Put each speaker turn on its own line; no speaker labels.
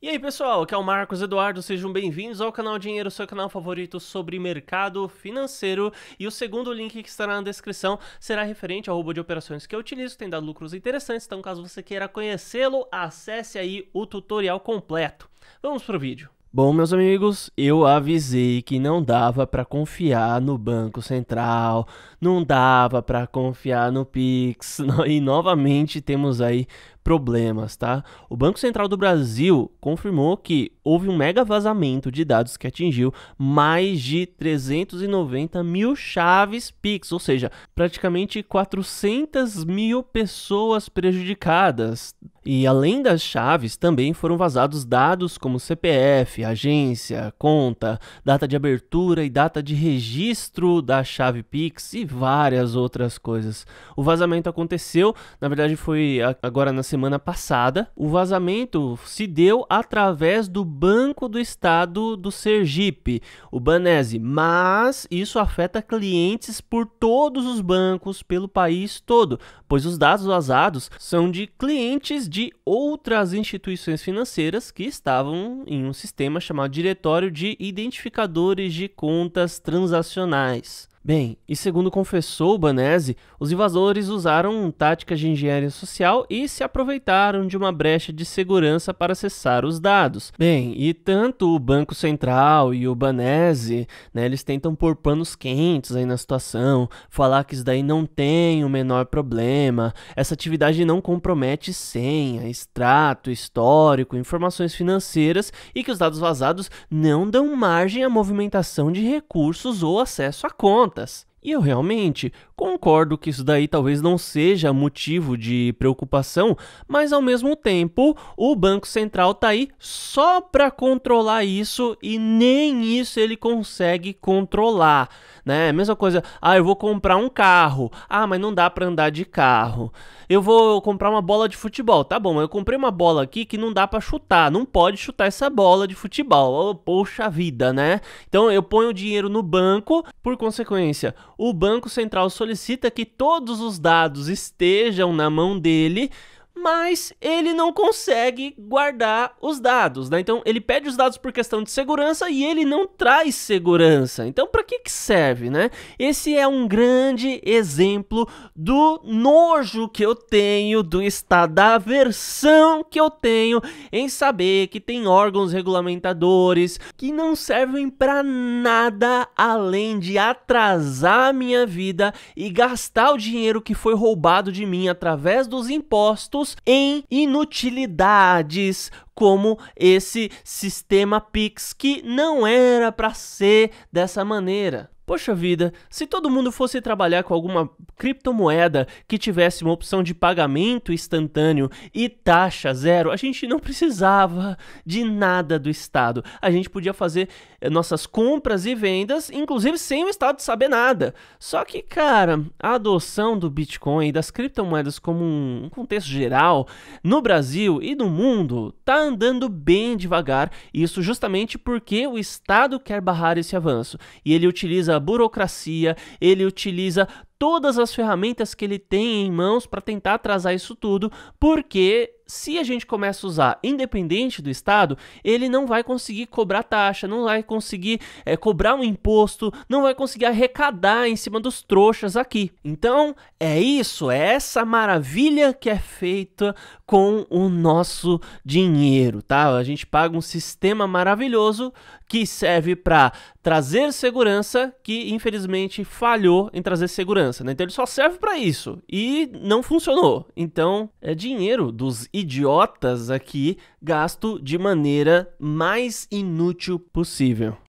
E aí pessoal, aqui é o Marcos Eduardo, sejam bem-vindos ao canal Dinheiro, seu canal favorito sobre mercado financeiro. E o segundo link que estará na descrição será referente ao robô de operações que eu utilizo, tem dado lucros interessantes, então caso você queira conhecê-lo, acesse aí o tutorial completo. Vamos pro vídeo. Bom, meus amigos, eu avisei que não dava para confiar no Banco Central, não dava para confiar no Pix, e novamente temos aí problemas, tá? O Banco Central do Brasil confirmou que houve um mega vazamento de dados que atingiu mais de 390 mil chaves Pix, ou seja, praticamente 400 mil pessoas prejudicadas. E além das chaves, também foram vazados dados como CPF, agência, conta, data de abertura e data de registro da chave Pix e várias outras coisas. O vazamento aconteceu, na verdade foi agora na semana passada. O vazamento se deu através do Banco do Estado do Sergipe, o Banese, mas isso afeta clientes por todos os bancos pelo país todo, pois os dados vazados são de clientes de de outras instituições financeiras que estavam em um sistema chamado Diretório de Identificadores de Contas Transacionais. Bem, e segundo confessou o Banese, os invasores usaram táticas de engenharia social e se aproveitaram de uma brecha de segurança para acessar os dados. Bem, e tanto o Banco Central e o Banese, né, eles tentam pôr panos quentes aí na situação, falar que isso daí não tem o menor problema, essa atividade não compromete senha, extrato, histórico, informações financeiras e que os dados vazados não dão margem à movimentação de recursos ou acesso à conta contas. E eu realmente Concordo que isso daí talvez não seja motivo de preocupação, mas ao mesmo tempo o Banco Central tá aí só para controlar isso e nem isso ele consegue controlar, né? Mesma coisa, ah, eu vou comprar um carro, ah, mas não dá para andar de carro. Eu vou comprar uma bola de futebol, tá bom? Mas eu comprei uma bola aqui que não dá para chutar, não pode chutar essa bola de futebol. Oh, poxa vida, né? Então eu ponho o dinheiro no banco, por consequência, o Banco Central solicita solicita que todos os dados estejam na mão dele mas ele não consegue guardar os dados, né? Então ele pede os dados por questão de segurança e ele não traz segurança. Então para que que serve, né? Esse é um grande exemplo do nojo que eu tenho, do estado da aversão que eu tenho em saber que tem órgãos regulamentadores que não servem para nada além de atrasar a minha vida e gastar o dinheiro que foi roubado de mim através dos impostos gastos em inutilidades, como esse sistema Pix que não era para ser dessa maneira. Poxa vida, se todo mundo fosse trabalhar com alguma criptomoeda que tivesse uma opção de pagamento instantâneo e taxa zero, a gente não precisava de nada do Estado. A gente podia fazer eh, nossas compras e vendas, inclusive sem o Estado saber nada. Só que, cara, a adoção do Bitcoin e das criptomoedas como um contexto geral no Brasil e no mundo tá andando bem devagar. Isso justamente porque o Estado quer barrar esse avanço e ele utiliza burocracia, ele utiliza todas as ferramentas que ele tem em mãos para tentar atrasar isso tudo, porque se a gente começa a usar independente do Estado, ele não vai conseguir cobrar taxa, não vai conseguir é, cobrar um imposto, não vai conseguir arrecadar em cima dos trouxas aqui. Então, é isso, é essa maravilha que é feita com o nosso dinheiro, tá? A gente paga um sistema maravilhoso que serve para trazer segurança, que infelizmente falhou em trazer segurança né? Então ele só serve para isso. E não funcionou. Então é dinheiro dos idiotas aqui gasto de maneira mais inútil possível.